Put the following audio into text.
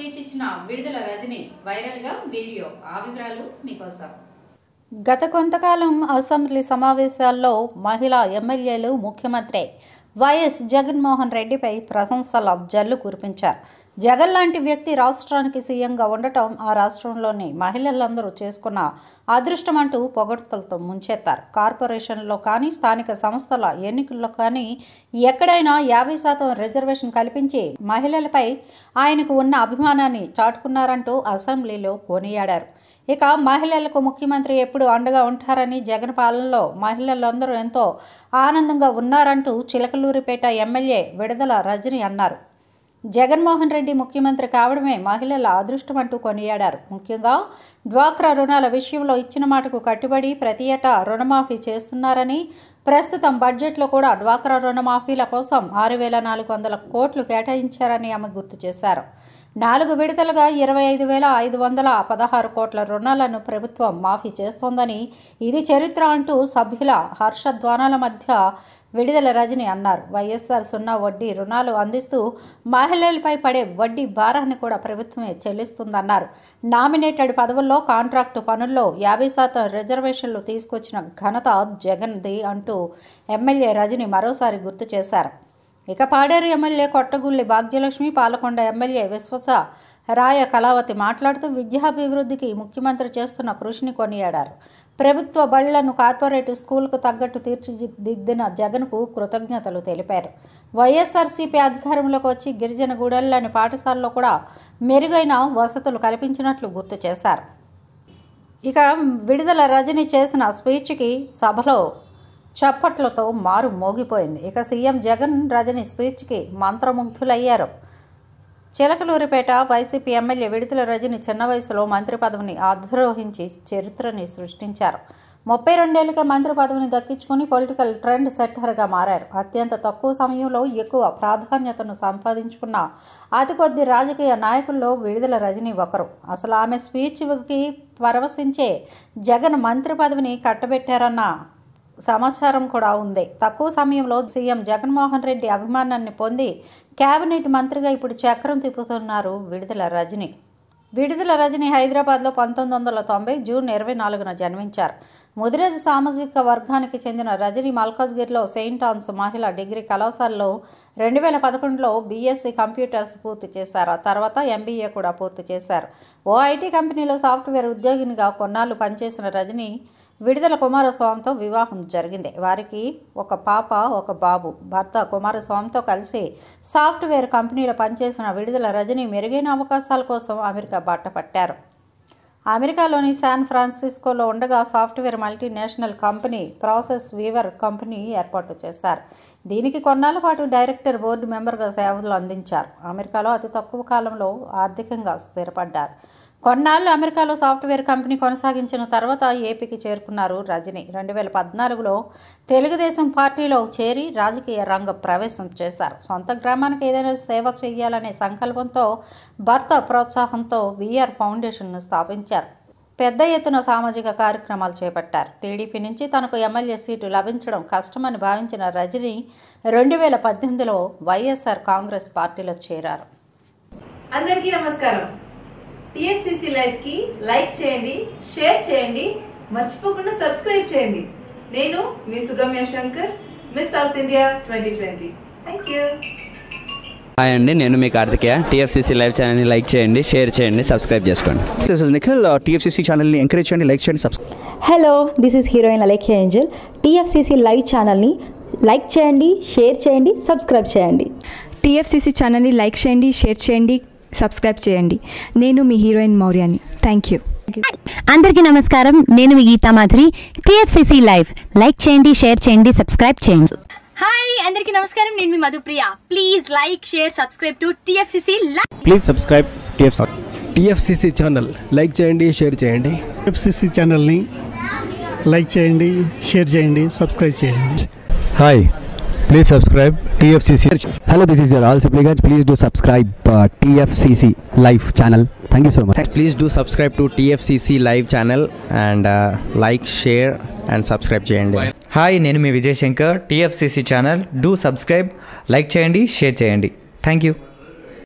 speech ఇచ్చిన విడుదల video ఆ వివరాలు మీకోసం గత కొంతకాలం అసెంబ్లీ సమావేశాల్లో మహిళా ఎమ్మెల్యేలు ముఖ్యమంత్రి వైఎస్ జగన్మోహన్ రెడ్డిపై ప్రశంసల జల్లు కురిపించారు జగన్ లాంటి వ్యక్తి రాష్ట్రానికి సీఎంగా ఉండటం ఆ రాష్ట్రంలోని మహిళలందరూ చేసుకున్న అదృష్టం అంటూ పొగడ్తలతో ముంచెత్తారు కార్పొరేషన్లో కానీ స్థానిక సంస్థల ఎన్నికల్లో కానీ ఎక్కడైనా యాభై శాతం రిజర్వేషన్ కల్పించి మహిళలపై ఆయనకు ఉన్న అభిమానాన్ని చాటుకున్నారంటూ అసెంబ్లీలో కొనియాడారు ఇక మహిళలకు ముఖ్యమంత్రి ఎప్పుడు అండగా ఉంటారని జగన్ పాలనలో మహిళలందరూ ఎంతో ఆనందంగా ఉన్నారంటూ చిలకలూరిపేట ఎమ్మెల్యే విడుదల రజని అన్నారు జగన్మోహన్ రెడ్డి ముఖ్యమంత్రి కావడమే మహిళల అదృష్టం అంటూ కొనియాడారు ముఖ్యంగా డ్వాక్రా రుణాల విషయంలో ఇచ్చిన మాటకు కట్టుబడి ప్రతి ఏటా రుణమాఫీ చేస్తున్నారని ప్రస్తుతం బడ్జెట్లో కూడా డ్వాక్రా రుణమాఫీల కోసం ఆరు వేల నాలుగు వందల కోట్లు కేటాయించారని ఆమె గుర్తు చేశారు నాలుగు విడతలుగా ఇరవై ఐదు వేల ఐదు వందల పదహారు కోట్ల రుణాలను ప్రభుత్వం మాఫీ చేస్తోందని ఇది చరిత్ర అంటూ సభ్యుల హర్షధ్వానాల మధ్య విడుదల రజని అన్నారు వైఎస్ఆర్ సున్నా వడ్డీ రుణాలు అందిస్తూ మహిళలపై పడే వడ్డీ భారాన్ని కూడా ప్రభుత్వమే చెల్లిస్తుందన్నారు నామినేటెడ్ పదవుల్లో కాంట్రాక్టు పనుల్లో యాభై శాతం రిజర్వేషన్లు తీసుకొచ్చిన ఘనత జగన్ది అంటూ ఎమ్మెల్యే రజని మరోసారి గుర్తు చేశారు ఇక పాడేరు ఎమ్మెల్యే కొట్టగుల్లి భాగ్యలక్ష్మి పాలకొండ ఎమ్మెల్యే విశ్వస రాయ కళావతి మాట్లాడుతూ విద్యాభివృద్ధికి ముఖ్యమంత్రి చేస్తున్న కృషిని కొనియాడారు ప్రభుత్వ బళ్లను కార్పొరేట్ స్కూల్కు తగ్గట్టు తీర్చిదిద్దిన జగన్కు కృతజ్ఞతలు తెలిపారు వైఎస్ఆర్సీపీ అధికారంలోకి వచ్చి గిరిజన గూడెల్లోని పాఠశాలలో కూడా మెరుగైన వసతులు కల్పించినట్లు గుర్తు చేశారు ఇక విడుదల రజని చేసిన స్పీచ్కి సభలో చప్పట్లతో మారు మోగిపోయింది ఇక సీఎం జగన్ రజని స్పీచ్కి మంత్రముగ్ధులయ్యారు చిలకలూరిపేట వైసీపీ ఎమ్మెల్యే విడుదల రజని చిన్న వయసులో మంత్రి పదవిని అధిరోహించి చరిత్రని సృష్టించారు ముప్పై రెండేళ్లుగా మంత్రి పదవిని దక్కించుకుని పొలిటికల్ ట్రెండ్ సెట్టర్గా మారారు అత్యంత తక్కువ సమయంలో ఎక్కువ ప్రాధాన్యతను సంపాదించుకున్న అతి కొద్ది రాజకీయ నాయకుల్లో విడుదల రజని ఒకరు అసలు ఆమె స్పీచ్కి పరవశించే జగన్ మంత్రి పదవిని కట్టబెట్టారన్న సమాచారం కూడా ఉంది తక్కువ సమయంలో సీఎం జగన్మోహన్ రెడ్డి అభిమానాన్ని పొంది కేబినెట్ మంత్రిగా ఇప్పుడు చక్రం తిప్పుతున్నారు విడుదల రజని విడుదల రజని హైదరాబాద్లో పంతొమ్మిది వందల తొంభై జూన్ ఇరవై నాలుగున జన్మించారు ముదిరాజు సామాజిక వర్గానికి చెందిన రజని మల్కాజ్గిరిలో సెయింట్ ఆన్స్ మహిళా డిగ్రీ కళాశాలలో రెండు వేల పదకొండులో బీఎస్సీ కంప్యూటర్స్ పూర్తి చేశారు ఆ తర్వాత ఎంబీఏ కూడా పూర్తి చేశారు ఓ ఐటీ కంపెనీలో సాఫ్ట్వేర్ ఉద్యోగినిగా కొన్నాళ్ళు పనిచేసిన రజని విడుదల కుమారస్వామితో వివాహం జరిగింది వారికి ఒక పాప ఒక బాబు భర్త కుమారస్వామితో కలిసి సాఫ్ట్వేర్ కంపెనీలో పనిచేసిన విడుదల రజని మెరుగైన అవకాశాల కోసం అమెరికా బట్టపట్టారు అమెరికాలోని శాన్ ఫ్రాన్సిస్కోలో ఉండగా software multinational company process weaver company ఏర్పాటు చేశారు దీనికి కొన్నాళ్ళ పాటు డైరెక్టర్ బోర్డు మెంబర్గా సేవలు అందించారు అమెరికాలో అతి తక్కువ కాలంలో ఆర్థికంగా స్థిరపడ్డారు కొన్నాళ్ళు అమెరికాలో సాఫ్ట్వేర్ కంపెనీ కొనసాగించిన తర్వాత ఏపీకి చేరుకున్నారు రజని రెండు వేల పద్నాలుగులో తెలుగుదేశం పార్టీలో చేరి రాజకీయ రంగ ప్రవేశం చేశారు సొంత గ్రామానికి ఏదైనా సేవ చేయాలనే సంకల్పంతో భర్త ప్రోత్సాహంతో విఆర్ ఫౌండేషన్ను స్థాపించారు పెద్ద ఎత్తున సామాజిక కార్యక్రమాలు చేపట్టారు టీడీపీ నుంచి తనకు ఎమ్మెల్యే సీటు లభించడం కష్టమని భావించిన రజని రెండు వేల పద్దెనిమిదిలో వైఎస్ఆర్ కాంగ్రెస్ పార్టీలో చేరారు అందరికీ నమస్కారం టిఎఫ్సిసి లైఫ్ కి లైక్ చేయండి షేర్ చేయండి మర్చిపోకుండా సబ్స్క్రైబ్ చేయండి నేను మీ Sugamya Shankar miss South India twenty twenty thank you hi అండి నేను మీ కార్తికేయ టీఎఫ్సీసీ లైవ్ ఛానల్ని లైక్ చేయండి షేర్ చేయండి సబ్స్క్రైబ్ చేసుకోండి దిస్ ఇస్ నిఖిల్ టీఎఫ్సీసీ ఛానల్ని ఎంకరేజ్ చేయండి లైక్ చేయండి subscribe hello this is heroine Alec Angel TFCC live ఛానల్ని లైక్ చేయండి షేర్ చేయండి సబ్స్క్రైబ్ చేయండి టీఎఫ్సీసీ ఛానల్ని లైక్ చేయండి షేర్ చేయండి సబ్స్క్రైబ్ చేయండి నేను మీ హీరోయిన్ మౌర్యాని థ్యాంక్ యూ అందరికీ నమస్కారం నేను మీ Geetha Madhuri TFCC live like చేయండి షేర్ చేయండి సబ్స్క్రైబ్ చేయండి హాయ్ అందరికీ నమస్కారం నేను మీ Madhupriya please like share subscribe to TFCC please subscribe TFCC channel like చేయండి షేర్ చేయండి టిఎఫ్సిసి ఛానల్ని లైక్ చేయండి షేర్ చేయండి సబ్స్క్రైబ్ చేయండి hi please subscribe TFCC hello this is యర్ ఆల్ సిప్లీ గజ్ please do subscribe TFCC live channel thank you so much please do subscribe to TFCC live channel and like share and subscribe చేయండి hi నేను మీ Vijay Shankar TFCC channel do subscribe like చేయండి share చేయండి thank you